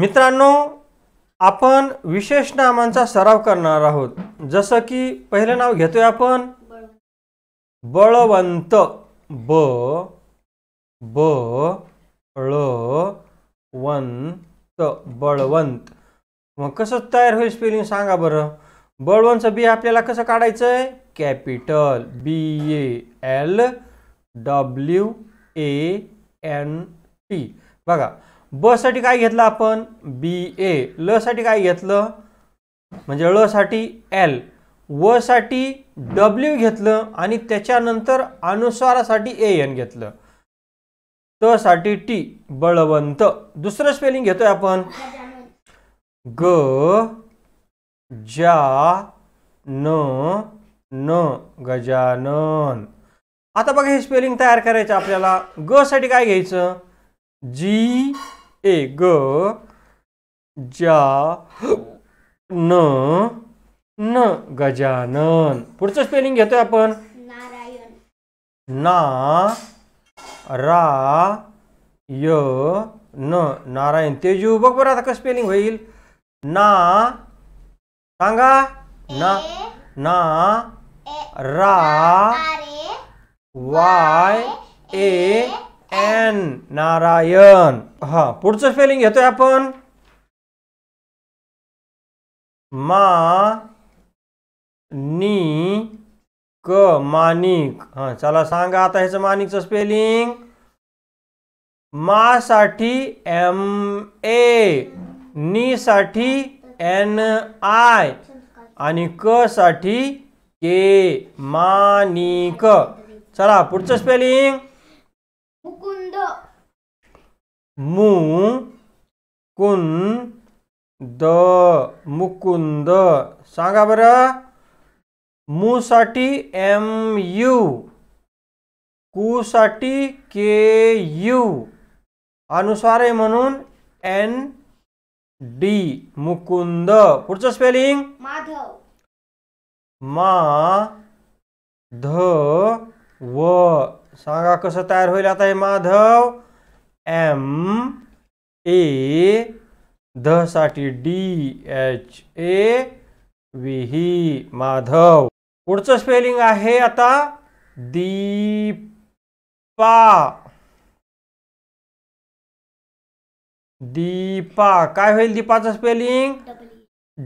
मित्रांनो आपण विशेष नामांचा सराव करणार आहोत जसं की पहिलं नाव घेतोय आपण बळवंत ब ब ळ वंत बळवंत मग कसं तयार होईल स्पेलिंग सांगा बरं बळवंत बी आपल्याला कसं काढायचं आहे capital B A L W A N T बघा ब साठी काय घेतलं आपण बी ए ल साठी काय घेतलं म्हणजे ल साठी एल व साठी डब्ल्यू घेतलं आणि त्याच्यानंतर अनुस्वारासाठी ए एन घेतलं त साठी टी बळवंत दुसरं स्पेलिंग घेतोय आपण ग जा न न गजानन आता बघा हे स्पेलिंग तयार करायचं आपल्याला ग साठी काय घ्यायचं जी ए ग जा न न गजानन पुढचं स्पेलिंग घेतोय आपण ना रा य न नारायण तेजू बघ बरं आता कसं स्पेलिंग होईल ना सांगा ना ना रा वाय ए एन नारायण हा पुढचं स्पेलिंग घेतोय आपण मा नी क मानिक हा चला सांगा आता ह्याचं मानिकचं स्पेलिंग मा साठी एम ए नी साठी एन आय आणि क साठी के मानिक चला पुढचं स्पेलिंग मु कुन द मुकुंद सांगा बरं साठी एम यू साठी के यू अनुसार आहे म्हणून एन डी मुकुंद पुढचं स्पेलिंग माधव मा ध व सांगा कसं तयार होईल आता हे माधव एम ए ध साठी डी एच ए विही माधव पुढचं स्पेलिंग आहे आता दीपा दीपा काय होईल दीपाचं spelling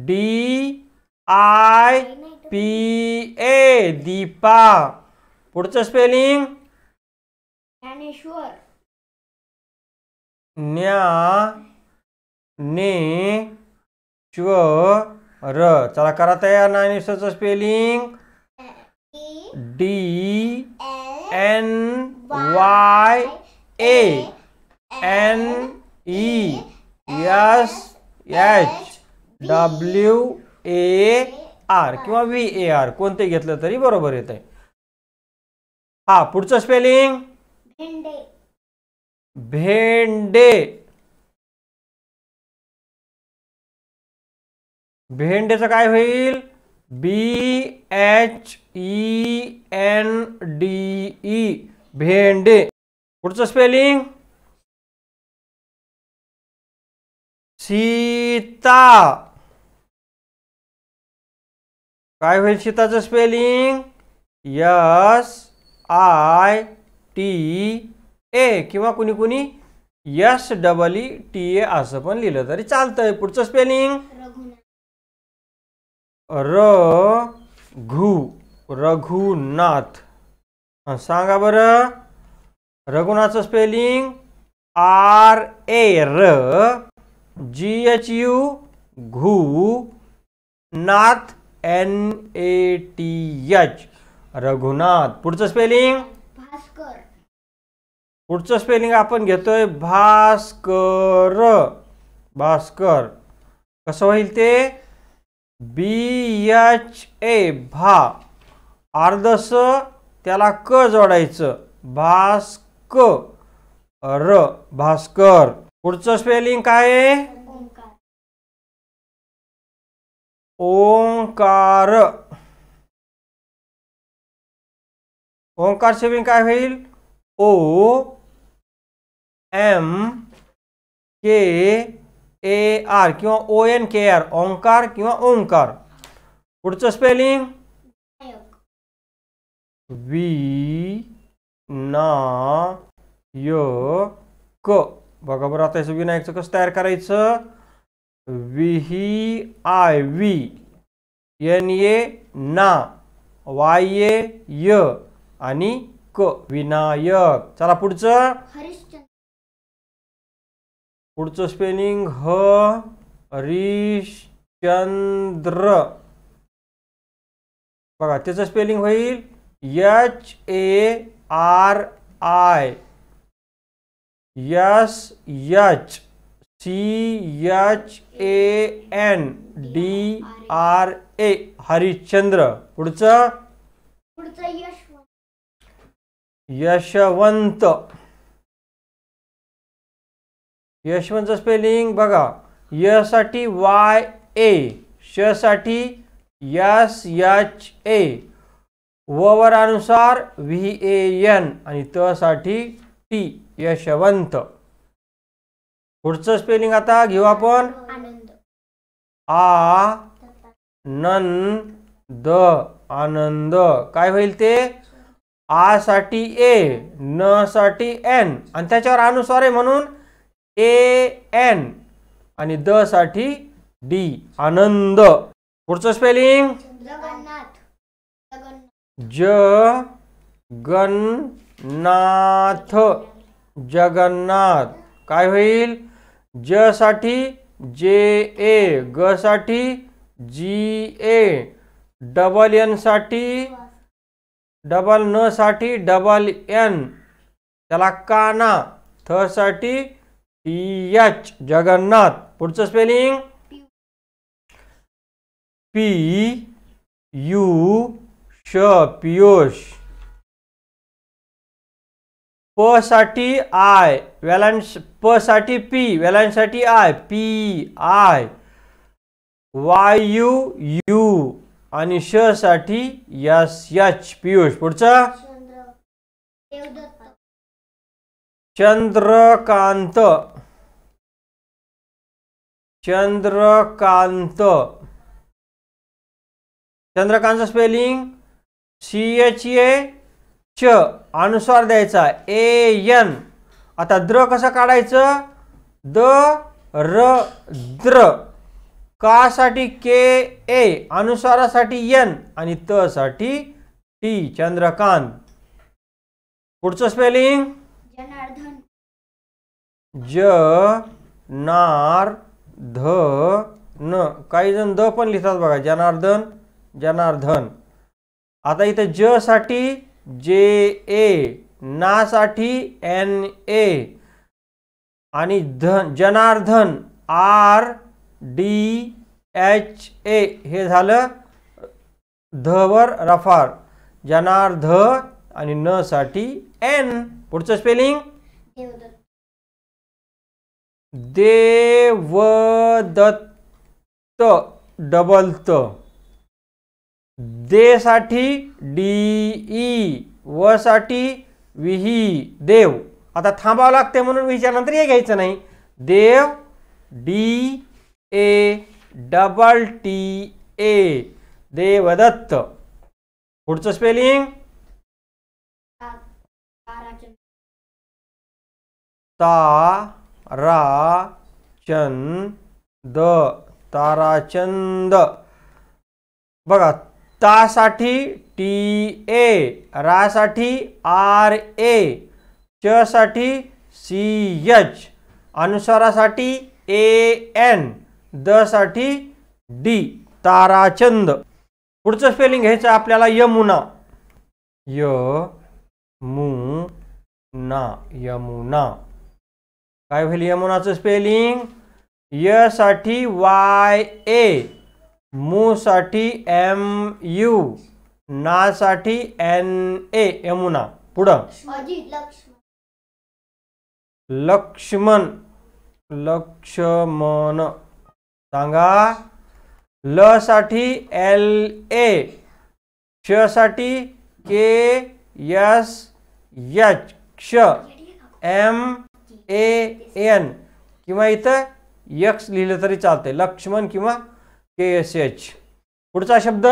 D I P A Deepa पुढचं स्पेलिंग ज्ञानेश्वर न्या ने र चला करा तयार नायनिसचं spelling D N Y A N E S H W A R किंवा व्ही ए आर कोणते घेतलं तरी बरोबर येत आहे हा पुढचं स्पेलिंग भेंडे भेंडेचं काय होईल B H E N D E Bhende पुढचं स्पेलिंग सीता काय होईल सीताचं spelling S I T A किंवा कुणी कुणी S double E T A असं पण लिहिलं तरी चालतंय पुढचं स्पेलिंग र घू रघुनाथ सांगा बरं रघुनाथचं स्पेलिंग आर ए र जी एच यू घू नाथ N A T H Raghunath पुढचं स्पेलिंग पुढचं स्पेलिंग आपण घेतोय भास्कर भास्कर कसं होईल ते बी एच ए भा अर्धस त्याला क जोडायचं भास्कर. र भास्कर पुढचं स्पेलिंग काय ओंकार ओंकार स्पेलिंग काय होईल O M K A R किंवा O N K R Omkar किंवा ओंकार पुढचं स्पेलिंग वी ना य क बघा बरं आता विनायकचं कसं तयार करायचं विही आय वी एन ए ना वाय ए य आणि क विनायक चला पुढचं पुढचं स्पेलिंग ह हरिश्चंद्र बघा त्याचं स्पेलिंग होईल H A R I S H C H A N D R A Harishchandra पुढचं यशवंत यशवंत स्पेलिंग बघा यसाठी वाय ए शसाठी यस एच ए अनुसार व्ही ए एन आणि तसाठी टी यशवंत पुढचं स्पेलिंग आता घेऊ आपण आ नन द आनंद काय होईल ते आ साठी ए न साठी एन आणि त्याच्यावर अनुसार आहे म्हणून ए एन आणि द साठी डी आनंद पुढचं स्पेलिंग ज गन्नाथ जगन्नाथ काय होईल ज साठी जे ए ग साठी जी ए डबल एन साठी डबल न साठी डबल एन त्याला काना थ साठी पी एच जगन्नाथ पुढचं स्पेलिंग पी यू श पियुष प साठी आय वेलांश प साठी पी साठी I P I Y U U आणि श साठी यस एच पियुष पुढचा Chandrakant Chandrakant Chandrakant spelling C H A च अनुसार द्यायचा ए एन आता द्र कसं काढायचं द र द्र कासाठी के ए अनुसारासाठी एन आणि त साठी टी चंद्रकांत पुढचं स्पेलिंग ज नार ध न काही जण द पण लिहितात बघा जनार्दन जनार्दन आता इथं ज साठी जे ए ना साठी एन ए आणि धन Janardan R D H A हे झालं धवर रफार जनार्ध आणि न साठी एन पुढचं स्पेलिंग देवदत्त डबल त दे साठी डीई व साठी विही देव आता थांबावं लागते म्हणून विहीच्या हे घ्यायचं नाही देव D A double T A Devdatta पुढचं स्पेलिंग ता रा द ताराचंद बघा तासाठी टी ए रासाठी आर ए च साठी सी एच अनुसारासाठी ए एन द साठी डी ताराचंद पुढचं स्पेलिंग घ्यायचं आपल्याला यमुना य मु ना यमुना काय होईल यमुनाचं स्पेलिंग य साठी वाय ए मू साठी एम यू ना साठी एन ए यमुना पुढं लक्ष्मण लक्ष्मण सांगा ल साठी एल ए क्ष साठी के यस यच क्ष एम ए एन किंवा इथं यक्स लिहिलं तरी चालते लक्ष्मण किंवा के एस एच पुढचा शब्द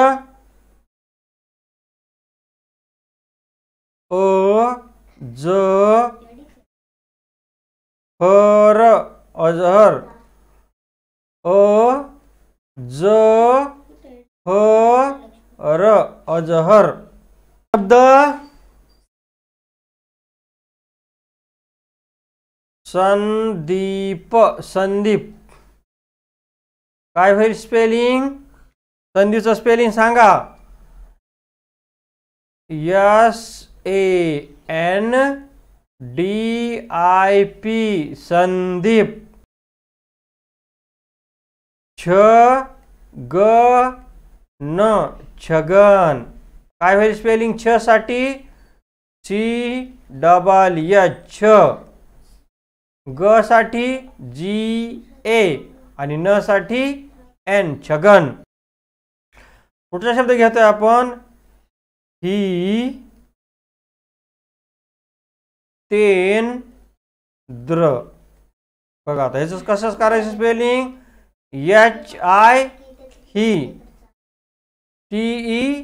ओ ज हर अजहर अ ज हर अजहर शब्द संदीप संदीप काय होईल स्पेलिंग संदीपचं स्पेलिंग सांगा S A N D I P Sandeep छ ग न छगन काय होईल स्पेलिंग छ साठी सी डबल यच छ ग साठी जी ए आणि न साठी एन छगन कुठला शब्द घेतोय आपण ही तेन द्र बघा आता ह्याच कसं करायचं स्पेलिंग एच आय ही टी ई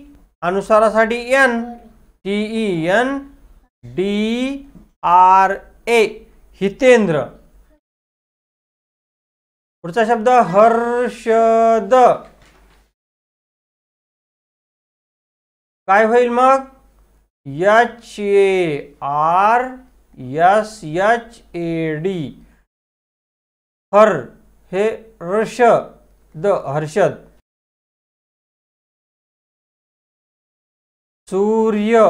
अनुसारासाठी N T E N D R A Hitendra पुढचा शब्द हर्षद काय होईल मग H A R S H A D हर हे हर्ष द हर्षद सूर्य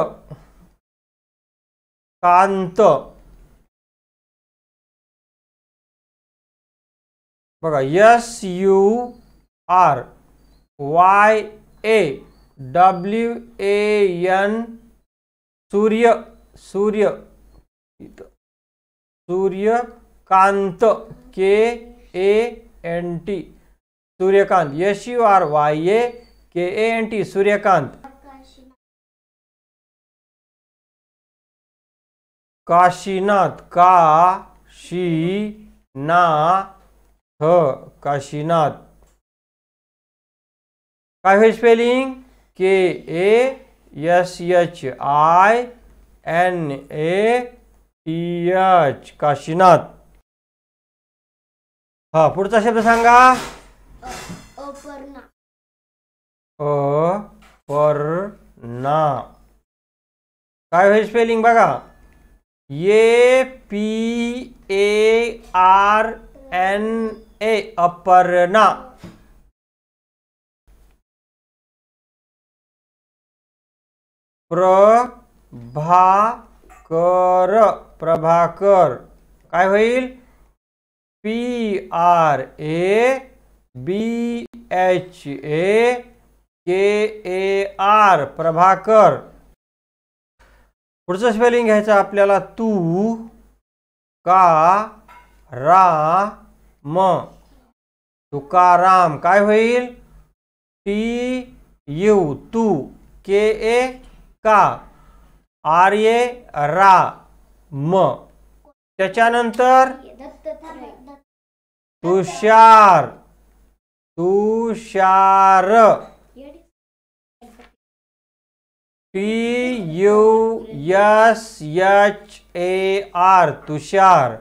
कांत S U R Y A W A N सूर्य सूर्य Suryakant K A N T Suryakant S U R Y A K A N T Suryakant Kashinath का शी ना ह काशीनाथ का spelling K A S H I N A T H Kashinath हाँ पुढ़ शब्द संगा अपर्णा काय स्पेलिंग बगा A P A R N A Aparna Prabhakar Prabhakar काय होईल P R A B H A K A R Prabhakar पुढचं स्पेलिंग घ्यायचं आपल्याला तू का रा म तुकाराम काय होईल पी यू तू के ए का आर ए रा म त्याच्यानंतर Tushar Tushar T U S H A R Tushar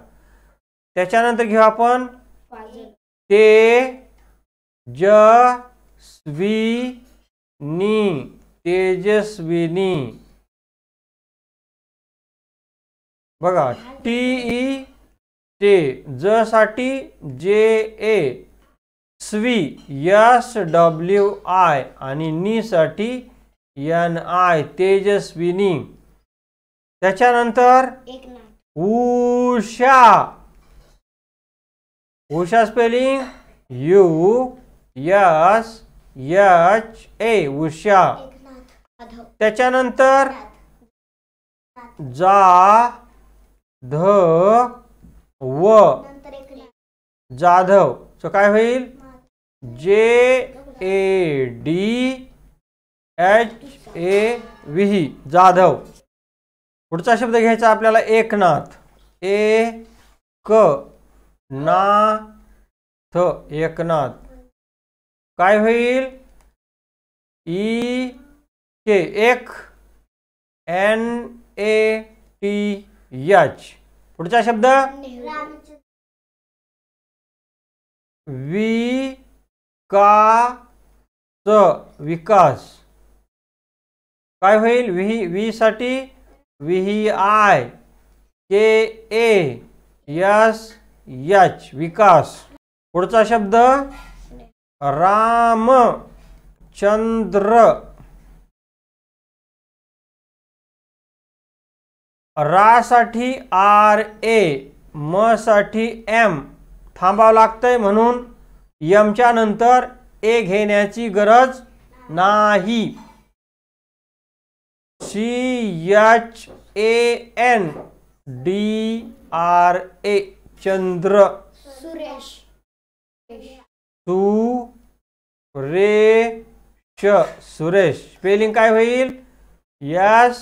त्याच्यानंतर घेऊ आपण ते नी तेजस्विनी बघा टी ई ते ज साठी जे ए स्वी यस डब्ल्यू आय आणि नी साठी एन आय तेजस्विनी त्याच्यानंतर Usha Usha spelling U S H A Usha त्याच्यानंतर जा ध व जाधव सो काय होईल J A D H A V Jadhav पुढचा शब्द घ्यायचा आपल्याला एकनाथ ए क थ एकनाथ काय होईल ई के एक एन ए टी एच पुढचा शब्द च विकास काय होईल विही वी साठी V I K S H Vikas पुढचा शब्द राम रामचंद्र रासाठी आर ए म साठी एम थांबावं लागतंय म्हणून यमच्या नंतर ए घेण्याची गरज नाही C H A N D R A Chandra Suresh Suresh Suresh spelling काय होईल S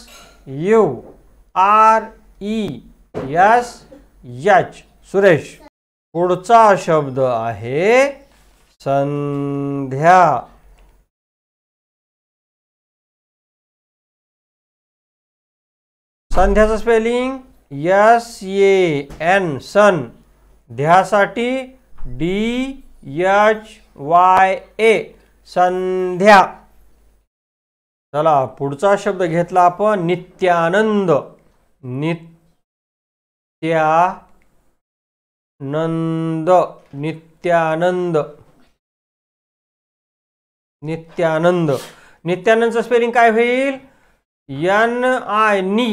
U R E S H Suresh पुढचा शब्द आहे संध्या संध्याचं स्पेलिंग यस ए एन सन ध्यासाठी D H Y A Sandhya चला पुढचा शब्द घेतला आपण नित्यानंद नित्यानंद नित्यानंद नित्यानंद नित्यानंदचं स्पेलिंग काय होईल एन आय नी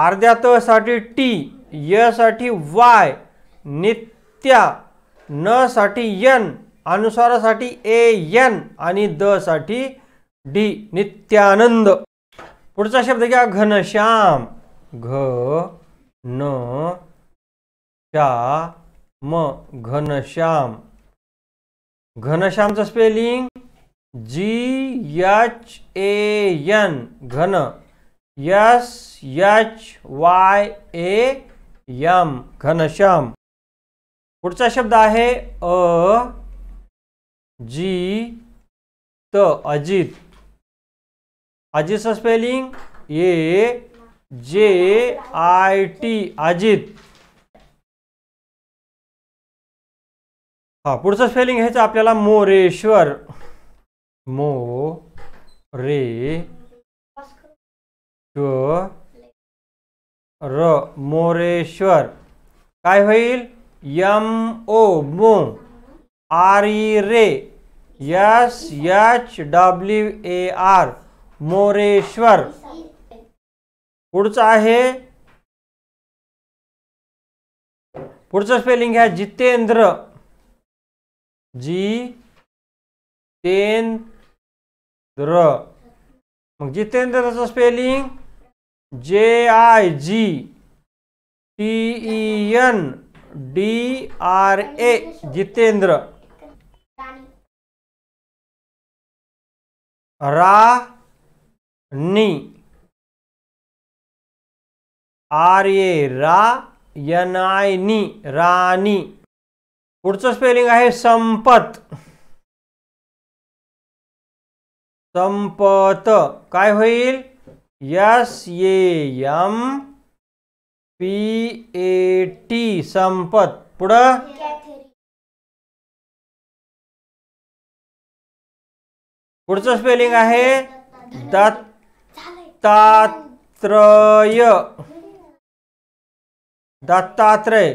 अर्ध्या तसाठी टी यसाठी वाय नित्या न साठी यन अनुसारासाठी ए यन आणि द साठी डी नित्यानंद पुढचा शब्द घ्या घनश्याम घ न श्या म घनश्याम घनश्यामचं spelling G H A N घन S H Y A M Ghanshyam पुढचा शब्द आहे अ जी त अजित अजितचं स्पेलिंग ए जे आय टी अजित हा पुढचं स्पेलिंग ह्याचं आपल्याला मोरेश्वर मो रे र मोरेश्वर काय होईल यम ओ मो आर ई रे S H W A R Moreshwar पुढचं आहे पुढचं स्पेलिंग घ्या जितेंद्र जी तेंद्र मग जितेंद्रचं spelling J I G T N D R A Jitendra रा नी आर ए रा एन आय नी राणी पुढचं स्पेलिंग आहे संपत संपत काय होईल यस ये यम पी ए टी संपत पुड़ स्पेलिंग है Dattatray Dattatray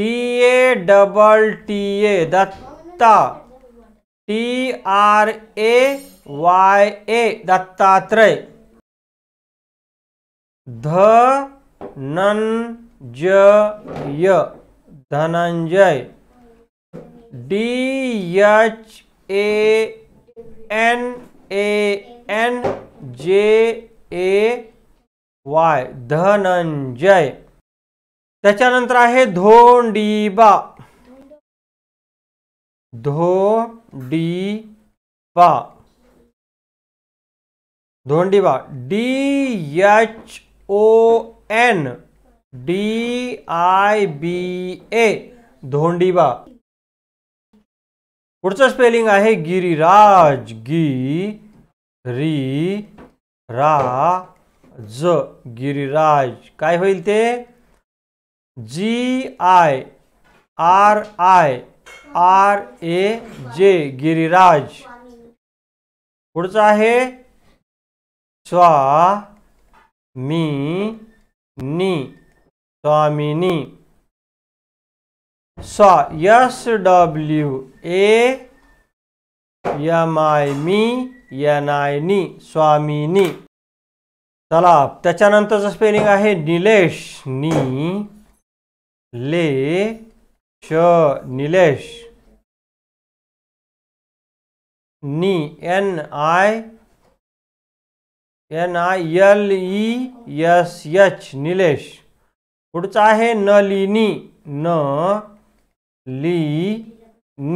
D A double T A दत्ता T R A Y A Dattatray ध य Dhananjay D H A N A N J A Y Dhananjay त्याच्यानंतर आहे धोंडीबा बा Dhondiba D H O N D I B A Dhondiba पुढचं स्पेलिंग आहे गिरिराज गी री रा ज गिरीराज काय होईल ते G I R I R A J Giriraj पुढचं आहे स्वा मी नी स्वामिनी स यस डब्ल्यू ए मी, आय नी स्वामिनी चला त्याच्यानंतरचं स्पेलिंग आहे निलेश नी ले श निलेश नी N I N I L E S H Nilesh पुढचा आहे नलिनी न ली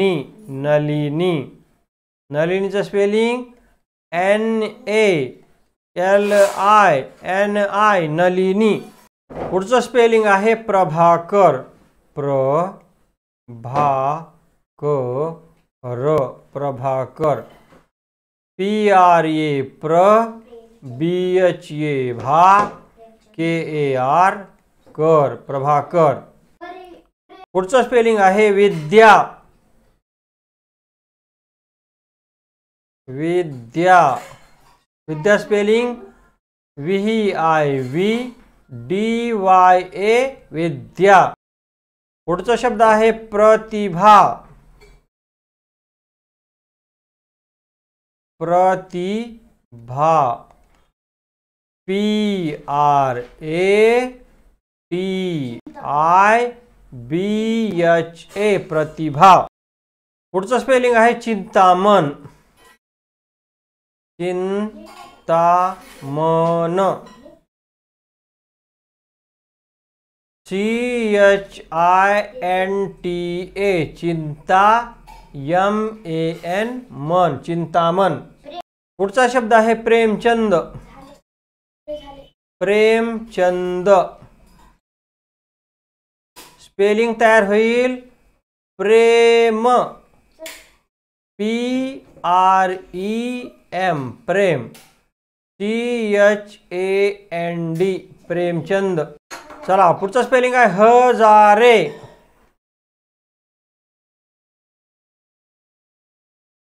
नी नलिनी नलिनी च spelling N A L I N I Nalini पुढचं स्पेलिंग आहे प्रभाकर प्र भा क र प्रभाकर पी आर ए प्र बी एच ए भा के ए आर कर प्रभाकर पुढचं स्पेलिंग आहे Vidya Vidya Vidya spelling V I V D Y A Vidya पुढचा शब्द आहे Pratibha Pratibha P R A T I B H A Pratibha पुढचं स्पेलिंग आहे चिंतामन मन C H I N T A चिंता यम ए एन मन चिंतामन पुढचा शब्द आहे प्रेमचंद प्रेमचंद स्पेलिंग तयार होईल Prem P R E M Prem T H A N D Premchand चला पुढचं स्पेलिंग आहे हजारे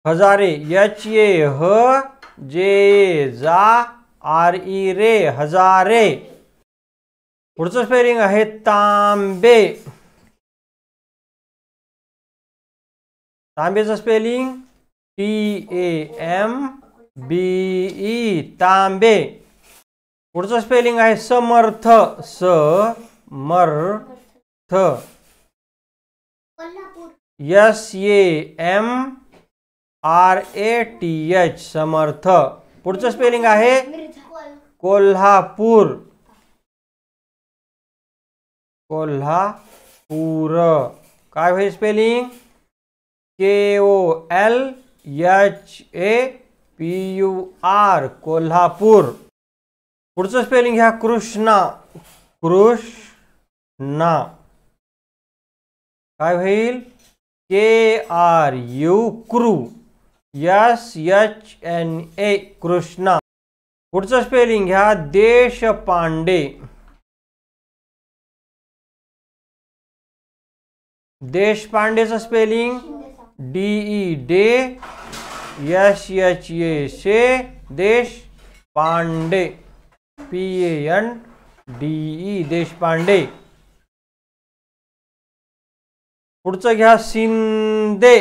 हजारे एच ए ह जे जा आर ई रे हजारे पुढचं स्पेलिंग आहे तांबे तांबेचं spelling T A M E Tambe पुढचं स्पेलिंग आहे समर्थ स मर थ S A M R A T H Samarth पुढचं स्पेलिंग है कोल्हापूर कोल्हापूर काय spelling K O L H A P U R Kolhapur पुढचं स्पेलिंग घ्या कृष्णा कृष्णा का होईल के आर यू क्रू S H N A Krishna पुढचं स्पेलिंग घ्या देश पांडे देश पांडेचं स्पेलिंग डीई डे e एस एच ए से Deshpande P N D E e, Deshpande पुढचं घ्या Shinde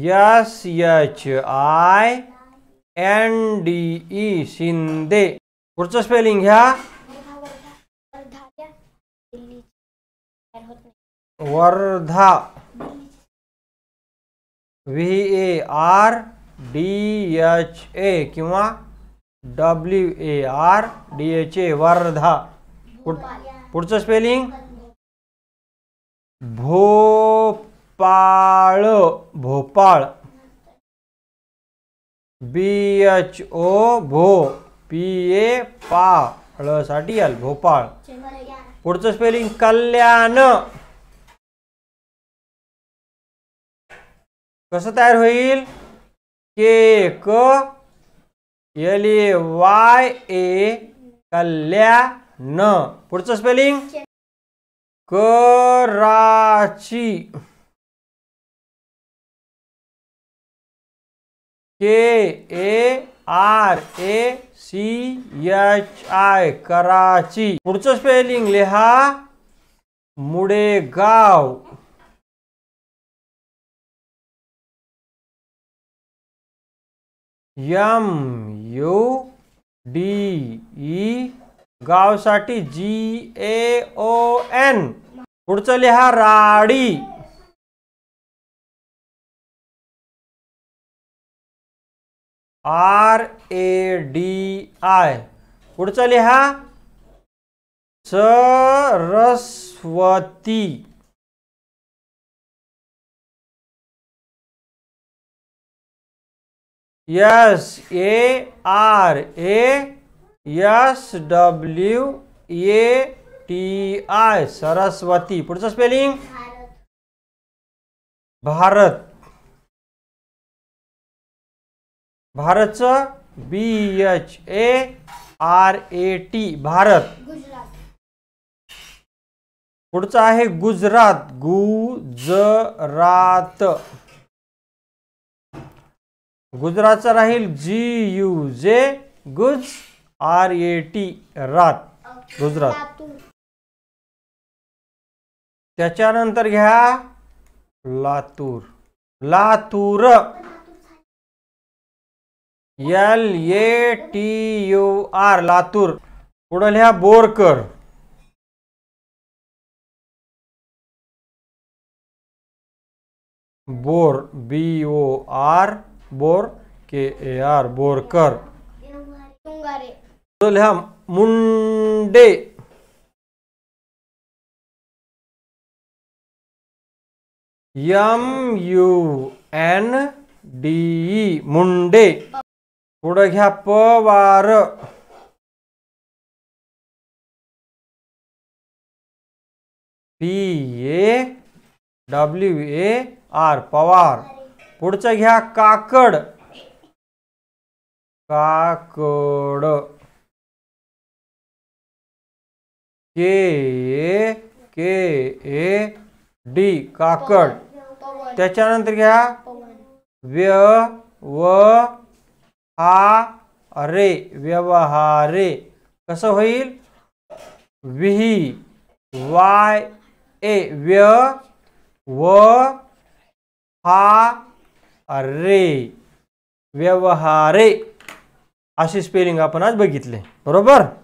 S H I N D E Shinde पुढचं स्पेलिंग घ्या Wardha V A R D H A किंवा W A R D H A Wardha पुढचं spelling भोप पाळ भोपाळ बी H O भो P A पाळ साठी आल भोपाळ पुढचं स्पेलिंग कल्याण कसं तयार होईल K L A Y A Kalyan पुढचं spelling Karachi K A R A C H I Karachi पुढचं स्पेलिंग लिहा Mudegaon M U D E गावसाठी जी ए ओ एन पुढचं लिहा Radi R A D I पुढचं लिहा Saraswati S A R A S W A T I Saraswati पुढचं spelling Bharat भारतचं B H A R A T Bharat पुढचं आहे गुजरात गुजरात गुजरातचं राहील जी यू जे गुज आर ए टी रात गुजरात त्याच्यानंतर घ्या Latur Latur L A T U R Latur पुढे Borkar Bor B O R Bor K A R Borkar पुढे लिहा Munde M U N D Munde पुढं घ्या Pawar P A W A R Pawar पुढचं घ्या काकड काकड के ए के ए डी काकड त्याच्यानंतर घ्या व्य व हा रे व्यवहारे कसं होईल विही वाय ए व्य व हा अरे व्यवहारे अशी स्पेलिंग आपण आज बघितले बरोबर